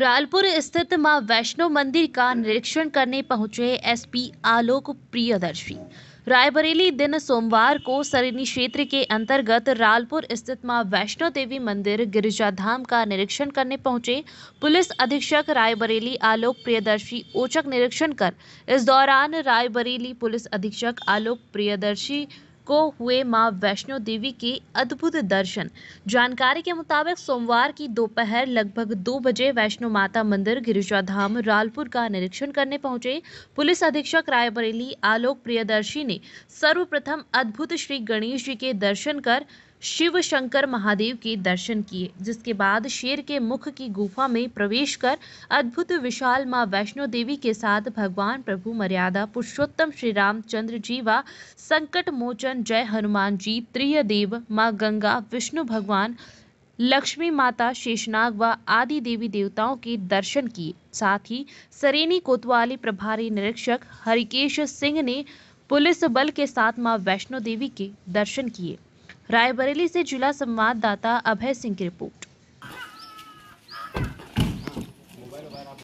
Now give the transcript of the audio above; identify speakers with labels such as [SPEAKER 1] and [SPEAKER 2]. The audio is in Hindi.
[SPEAKER 1] रालपुर स्थित मां वैष्णो मंदिर का निरीक्षण करने पहुंचे एसपी आलोक प्रियदर्शी रायबरेली दिन सोमवार को सरिनी क्षेत्र के अंतर्गत रालपुर स्थित मां वैष्णो देवी मंदिर गिरिजाधाम का निरीक्षण करने पहुंचे पुलिस अधीक्षक रायबरेली आलोक प्रियदर्शी ओचक निरीक्षण कर इस दौरान रायबरेली पुलिस अधीक्षक आलोक प्रियदर्शी को हुए मां वैष्णो देवी के अद्भुत दर्शन जानकारी के मुताबिक सोमवार की दोपहर लगभग दो बजे वैष्णो माता मंदिर गिरिजाधाम रालपुर का निरीक्षण करने पहुंचे पुलिस अधीक्षक रायबरेली आलोक प्रियदर्शी ने सर्वप्रथम अद्भुत श्री गणेश जी के दर्शन कर शिव शंकर महादेव के दर्शन किए जिसके बाद शेर के मुख की गुफा में प्रवेश कर अद्भुत विशाल माँ वैष्णो देवी के साथ भगवान प्रभु मर्यादा पुरुषोत्तम श्री रामचंद्र जी व संकट मोचन जय हनुमान जी त्रिय देव माँ गंगा विष्णु भगवान लक्ष्मी माता शेषनाग व आदि देवी देवताओं के दर्शन किए साथ ही सरेनी कोतवाली प्रभारी निरीक्षक हरिकेश सिंह ने पुलिस बल के साथ माँ वैष्णो देवी के दर्शन किए रायबरेली से जिला संवाददाता अभय सिंह की रिपोर्ट